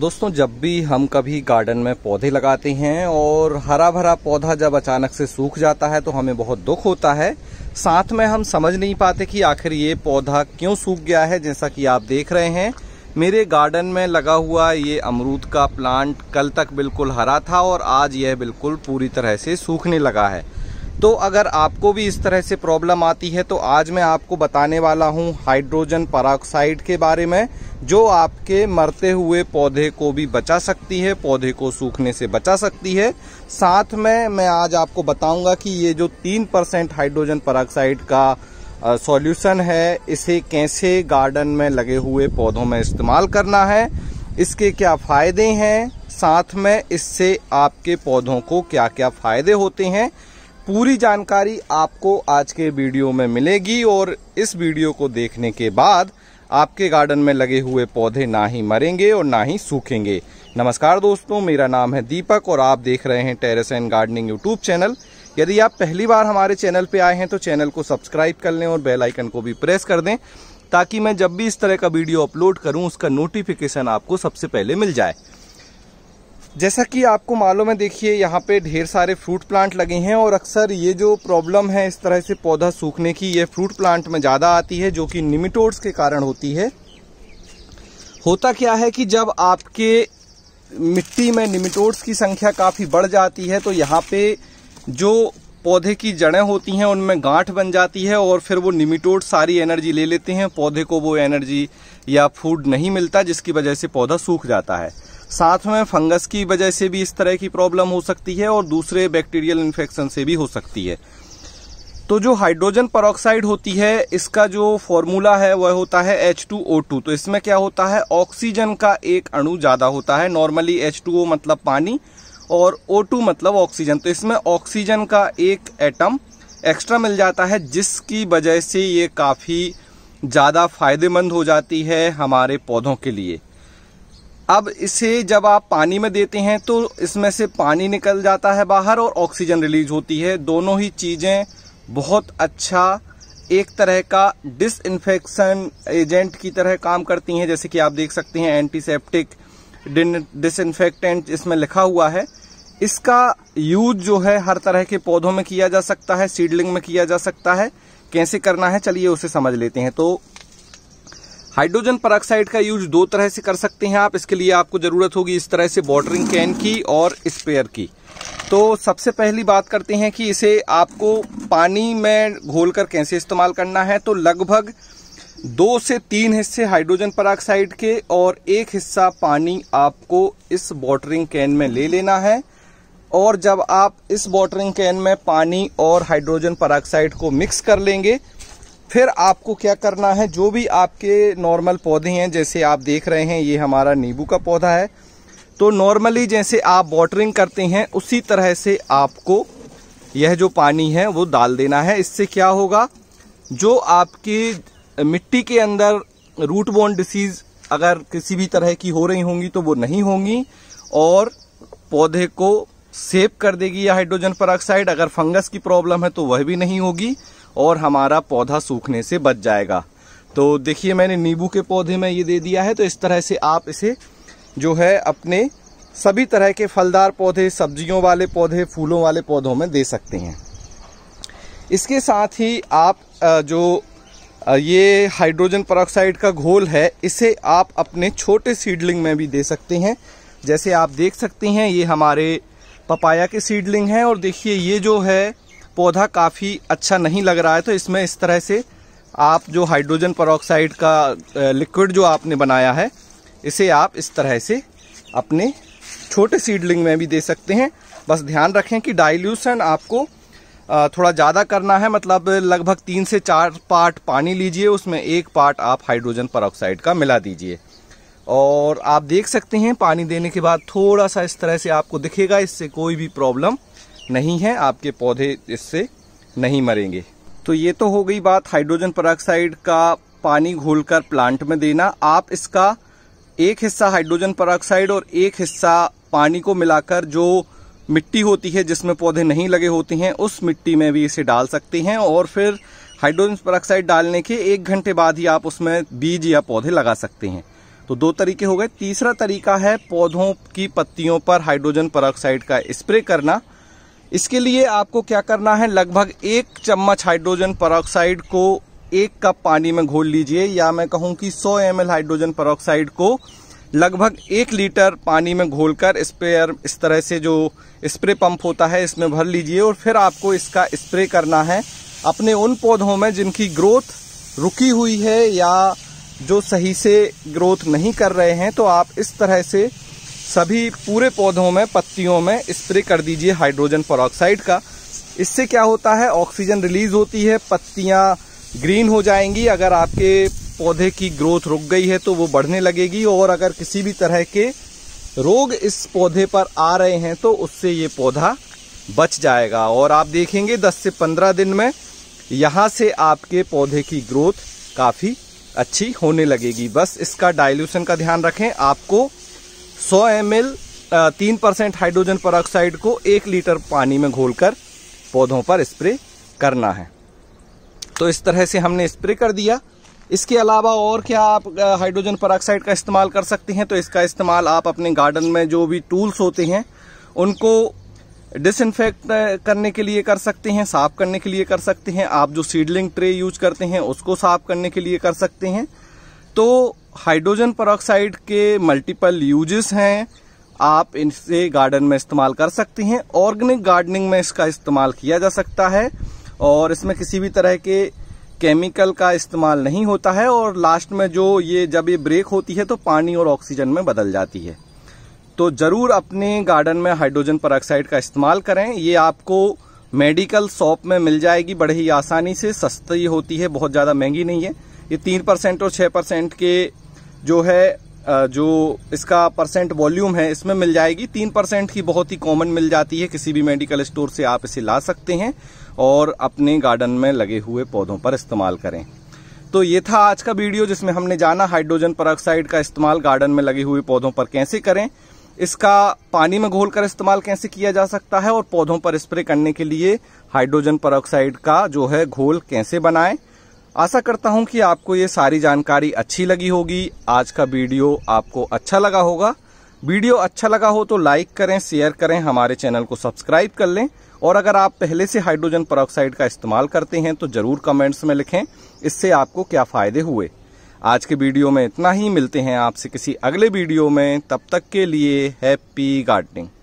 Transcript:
दोस्तों जब भी हम कभी गार्डन में पौधे लगाते हैं और हरा भरा पौधा जब अचानक से सूख जाता है तो हमें बहुत दुख होता है साथ में हम समझ नहीं पाते कि आखिर ये पौधा क्यों सूख गया है जैसा कि आप देख रहे हैं मेरे गार्डन में लगा हुआ ये अमरूद का प्लांट कल तक बिल्कुल हरा था और आज यह बिल्कुल पूरी तरह से सूखने लगा है तो अगर आपको भी इस तरह से प्रॉब्लम आती है तो आज मैं आपको बताने वाला हूँ हाइड्रोजन पराक्साइड के बारे में जो आपके मरते हुए पौधे को भी बचा सकती है पौधे को सूखने से बचा सकती है साथ में मैं आज आपको बताऊंगा कि ये जो तीन परसेंट हाइड्रोजन पराक्साइड का सॉल्यूशन है इसे कैसे गार्डन में लगे हुए पौधों में इस्तेमाल करना है इसके क्या फ़ायदे हैं साथ में इससे आपके पौधों को क्या क्या फ़ायदे होते हैं पूरी जानकारी आपको आज के वीडियो में मिलेगी और इस वीडियो को देखने के बाद आपके गार्डन में लगे हुए पौधे ना ही मरेंगे और ना ही सूखेंगे नमस्कार दोस्तों मेरा नाम है दीपक और आप देख रहे हैं terrace and gardening YouTube channel यदि आप पहली बार हमारे चैनल पर आए हैं तो चैनल को सब्सक्राइब कर लें और बेल आइकन को भी प्रेस कर दें ताकि मैं जब भी इस तरह का वीडियो अपलोड करूं उसका नोटिफिकेशन आपको सबसे पहले मिल जाए जैसा कि आपको मालूम है देखिए यहाँ पे ढेर सारे फ्रूट प्लांट लगे हैं और अक्सर ये जो प्रॉब्लम है इस तरह से पौधा सूखने की ये फ्रूट प्लांट में ज़्यादा आती है जो कि निमिटोड्स के कारण होती है होता क्या है कि जब आपके मिट्टी में निमिटोड्स की संख्या काफ़ी बढ़ जाती है तो यहाँ पे जो पौधे की जड़ें होती हैं उनमें गांठ बन जाती है और फिर वो निमिटोड सारी एनर्जी ले लेते हैं पौधे को वो एनर्जी या फूड नहीं मिलता जिसकी वजह से पौधा सूख जाता है साथ में फंगस की वजह से भी इस तरह की प्रॉब्लम हो सकती है और दूसरे बैक्टीरियल इन्फेक्शन से भी हो सकती है तो जो हाइड्रोजन परोक्साइड होती है इसका जो फॉर्मूला है वह होता है H2O2 तो इसमें क्या होता है ऑक्सीजन का एक अणु ज़्यादा होता है नॉर्मली H2O मतलब पानी और O2 मतलब ऑक्सीजन तो इसमें ऑक्सीजन का एक एटम एक्स्ट्रा मिल जाता है जिसकी वजह से ये काफ़ी ज़्यादा फायदेमंद हो जाती है हमारे पौधों के लिए अब इसे जब आप पानी में देते हैं तो इसमें से पानी निकल जाता है बाहर और ऑक्सीजन रिलीज होती है दोनों ही चीज़ें बहुत अच्छा एक तरह का डिसइंफेक्शन एजेंट की तरह काम करती हैं जैसे कि आप देख सकते हैं एंटीसेप्टिक डिसइंफेक्टेंट इसमें लिखा हुआ है इसका यूज जो है हर तरह के पौधों में किया जा सकता है सीडलिंग में किया जा सकता है कैसे करना है चलिए उसे समझ लेते हैं तो हाइड्रोजन परऑक्साइड का यूज दो तरह से कर सकते हैं आप इसके लिए आपको ज़रूरत होगी इस तरह से वॉटरिंग कैन की और स्प्रेयर की तो सबसे पहली बात करते हैं कि इसे आपको पानी में घोल कर कैसे इस्तेमाल करना है तो लगभग दो से तीन हिस्से हाइड्रोजन परऑक्साइड के और एक हिस्सा पानी आपको इस वॉटरिंग कैन में ले लेना है और जब आप इस वॉटरिंग कैन में पानी और हाइड्रोजन पर को मिक्स कर लेंगे फिर आपको क्या करना है जो भी आपके नॉर्मल पौधे हैं जैसे आप देख रहे हैं ये हमारा नींबू का पौधा है तो नॉर्मली जैसे आप वॉटरिंग करते हैं उसी तरह से आपको यह जो पानी है वो डाल देना है इससे क्या होगा जो आपकी मिट्टी के अंदर रूट बोन डिसीज अगर किसी भी तरह की हो रही होंगी तो वो नहीं होंगी और पौधे को सेव कर देगी या हाइड्रोजन पर अगर फंगस की प्रॉब्लम है तो वह भी नहीं होगी और हमारा पौधा सूखने से बच जाएगा तो देखिए मैंने नींबू के पौधे में ये दे दिया है तो इस तरह से आप इसे जो है अपने सभी तरह के फलदार पौधे सब्जियों वाले पौधे फूलों वाले पौधों में दे सकते हैं इसके साथ ही आप जो ये हाइड्रोजन परऑक्साइड का घोल है इसे आप अपने छोटे सीडलिंग में भी दे सकते हैं जैसे आप देख सकते हैं ये हमारे पपाया के सीडलिंग हैं और देखिए ये जो है पौधा काफ़ी अच्छा नहीं लग रहा है तो इसमें इस तरह से आप जो हाइड्रोजन परऑक्साइड का लिक्विड जो आपने बनाया है इसे आप इस तरह से अपने छोटे सीडलिंग में भी दे सकते हैं बस ध्यान रखें कि डाइल्यूशन आपको थोड़ा ज़्यादा करना है मतलब लगभग तीन से चार पार्ट पानी लीजिए उसमें एक पार्ट आप हाइड्रोजन परऑक्साइड का मिला दीजिए और आप देख सकते हैं पानी देने के बाद थोड़ा सा इस तरह से आपको दिखेगा इससे कोई भी प्रॉब्लम नहीं है आपके पौधे इससे नहीं मरेंगे तो ये तो हो गई बात हाइड्रोजन पराक्साइड का पानी घोलकर प्लांट में देना आप इसका एक हिस्सा हाइड्रोजन पराक्साइड और एक हिस्सा पानी को मिलाकर जो मिट्टी होती है जिसमें पौधे नहीं लगे होते हैं उस मिट्टी में भी इसे डाल सकते हैं और फिर हाइड्रोजन पराक्साइड डालने के एक घंटे बाद ही आप उसमें बीज या पौधे लगा सकते हैं तो दो तरीके हो गए तीसरा तरीका है पौधों की पत्तियों पर हाइड्रोजन पराक्साइड का स्प्रे करना इसके लिए आपको क्या करना है लगभग एक चम्मच हाइड्रोजन परऑक्साइड को एक कप पानी में घोल लीजिए या मैं कहूँ कि 100 एम हाइड्रोजन परऑक्साइड को लगभग एक लीटर पानी में घोलकर स्प्रेयर इस तरह से जो स्प्रे पंप होता है इसमें भर लीजिए और फिर आपको इसका स्प्रे करना है अपने उन पौधों में जिनकी ग्रोथ रुकी हुई है या जो सही से ग्रोथ नहीं कर रहे हैं तो आप इस तरह से सभी पूरे पौधों में पत्तियों में स्प्रे कर दीजिए हाइड्रोजन परऑक्साइड का इससे क्या होता है ऑक्सीजन रिलीज होती है पत्तियाँ ग्रीन हो जाएंगी अगर आपके पौधे की ग्रोथ रुक गई है तो वो बढ़ने लगेगी और अगर किसी भी तरह के रोग इस पौधे पर आ रहे हैं तो उससे ये पौधा बच जाएगा और आप देखेंगे 10 से 15 दिन में यहाँ से आपके पौधे की ग्रोथ काफ़ी अच्छी होने लगेगी बस इसका डाइल्यूशन का ध्यान रखें आपको सौ एम एल तीन परसेंट हाइड्रोजन पर को एक लीटर पानी में घोलकर पौधों पर स्प्रे करना है तो इस तरह से हमने स्प्रे कर दिया इसके अलावा और क्या आप हाइड्रोजन पर का इस्तेमाल कर सकते हैं तो इसका इस्तेमाल आप अपने गार्डन में जो भी टूल्स होते हैं उनको डिसइनफेक्ट करने के लिए कर सकते हैं साफ करने के लिए कर सकते हैं आप जो सीडलिंग ट्रे यूज करते हैं उसको साफ करने के लिए कर सकते हैं तो हाइड्रोजन परऑक्साइड के मल्टीपल यूजेस हैं आप इनसे गार्डन में इस्तेमाल कर सकती हैं ऑर्गेनिक गार्डनिंग में इसका इस्तेमाल किया जा सकता है और इसमें किसी भी तरह के केमिकल का इस्तेमाल नहीं होता है और लास्ट में जो ये जब ये ब्रेक होती है तो पानी और ऑक्सीजन में बदल जाती है तो ज़रूर अपने गार्डन में हाइड्रोजन पर का इस्तेमाल करें ये आपको मेडिकल शॉप में मिल जाएगी बड़े ही आसानी से सस्ती होती है बहुत ज़्यादा महंगी नहीं है ये तीन परसेंट और छः परसेंट के जो है जो इसका परसेंट वॉल्यूम है इसमें मिल जाएगी तीन परसेंट की बहुत ही कॉमन मिल जाती है किसी भी मेडिकल स्टोर से आप इसे ला सकते हैं और अपने गार्डन में लगे हुए पौधों पर इस्तेमाल करें तो ये था आज का वीडियो जिसमें हमने जाना हाइड्रोजन पर का इस्तेमाल गार्डन में लगे हुए पौधों पर कैसे करें इसका पानी में घोलकर इस्तेमाल कैसे किया जा सकता है और पौधों पर स्प्रे करने के लिए हाइड्रोजन पर का जो है घोल कैसे बनाएं आशा करता हूं कि आपको ये सारी जानकारी अच्छी लगी होगी आज का वीडियो आपको अच्छा लगा होगा वीडियो अच्छा लगा हो तो लाइक करें शेयर करें हमारे चैनल को सब्सक्राइब कर लें और अगर आप पहले से हाइड्रोजन परऑक्साइड का इस्तेमाल करते हैं तो जरूर कमेंट्स में लिखें इससे आपको क्या फायदे हुए आज के वीडियो में इतना ही मिलते हैं आपसे किसी अगले वीडियो में तब तक के लिए हैप्पी गार्डनिंग